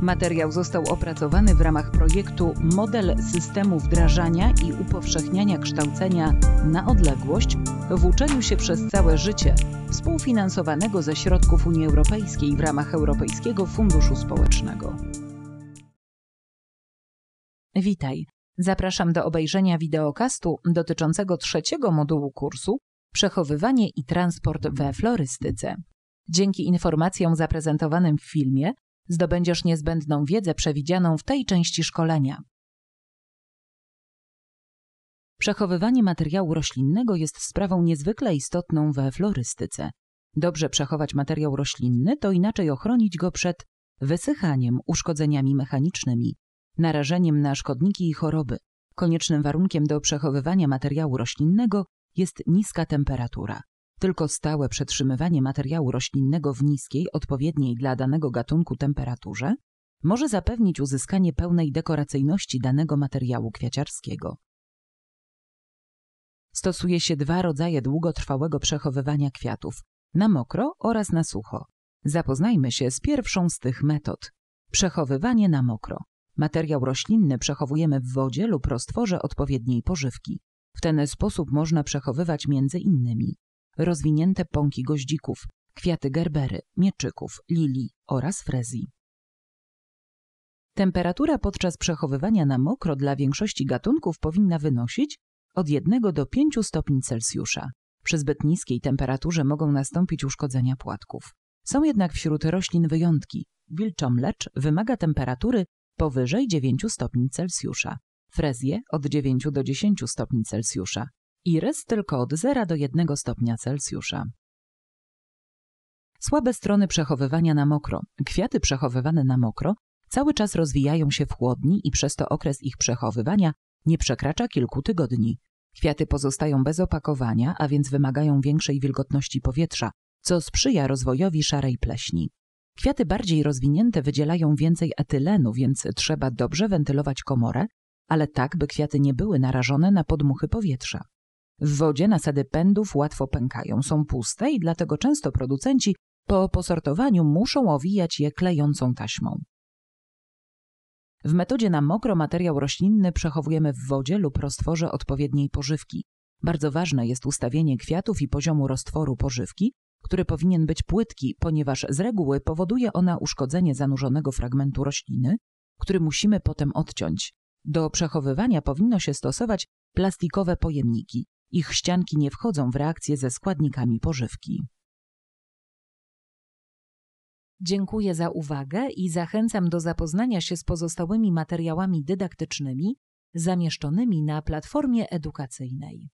Materiał został opracowany w ramach projektu Model systemu wdrażania i upowszechniania kształcenia na odległość w uczeniu się przez całe życie, współfinansowanego ze środków Unii Europejskiej w ramach Europejskiego Funduszu Społecznego. Witaj. Zapraszam do obejrzenia wideokastu dotyczącego trzeciego modułu kursu Przechowywanie i transport we florystyce. Dzięki informacjom zaprezentowanym w filmie zdobędziesz niezbędną wiedzę przewidzianą w tej części szkolenia. Przechowywanie materiału roślinnego jest sprawą niezwykle istotną we florystyce. Dobrze przechować materiał roślinny to inaczej ochronić go przed wysychaniem, uszkodzeniami mechanicznymi, narażeniem na szkodniki i choroby. Koniecznym warunkiem do przechowywania materiału roślinnego jest niska temperatura. Tylko stałe przetrzymywanie materiału roślinnego w niskiej, odpowiedniej dla danego gatunku temperaturze może zapewnić uzyskanie pełnej dekoracyjności danego materiału kwiaciarskiego. Stosuje się dwa rodzaje długotrwałego przechowywania kwiatów na mokro oraz na sucho. Zapoznajmy się z pierwszą z tych metod. Przechowywanie na mokro. Materiał roślinny przechowujemy w wodzie lub roztworze odpowiedniej pożywki. W ten sposób można przechowywać między innymi rozwinięte pąki goździków, kwiaty gerbery, mieczyków, lilii oraz frezji. Temperatura podczas przechowywania na mokro dla większości gatunków powinna wynosić od 1 do 5 stopni Celsjusza. Przy zbyt niskiej temperaturze mogą nastąpić uszkodzenia płatków. Są jednak wśród roślin wyjątki. Wilczomlecz wymaga temperatury powyżej 9 stopni Celsjusza, frezje od 9 do 10 stopni Celsjusza, i rys tylko od 0 do 1 stopnia Celsjusza. Słabe strony przechowywania na mokro. Kwiaty przechowywane na mokro cały czas rozwijają się w chłodni i przez to okres ich przechowywania nie przekracza kilku tygodni. Kwiaty pozostają bez opakowania, a więc wymagają większej wilgotności powietrza, co sprzyja rozwojowi szarej pleśni. Kwiaty bardziej rozwinięte wydzielają więcej etylenu, więc trzeba dobrze wentylować komorę, ale tak, by kwiaty nie były narażone na podmuchy powietrza. W wodzie nasady pędów łatwo pękają, są puste i dlatego często producenci po posortowaniu muszą owijać je klejącą taśmą. W metodzie na mokro materiał roślinny przechowujemy w wodzie lub roztworze odpowiedniej pożywki. Bardzo ważne jest ustawienie kwiatów i poziomu roztworu pożywki, który powinien być płytki, ponieważ z reguły powoduje ona uszkodzenie zanurzonego fragmentu rośliny, który musimy potem odciąć. Do przechowywania powinno się stosować plastikowe pojemniki. Ich ścianki nie wchodzą w reakcję ze składnikami pożywki. Dziękuję za uwagę i zachęcam do zapoznania się z pozostałymi materiałami dydaktycznymi zamieszczonymi na platformie edukacyjnej.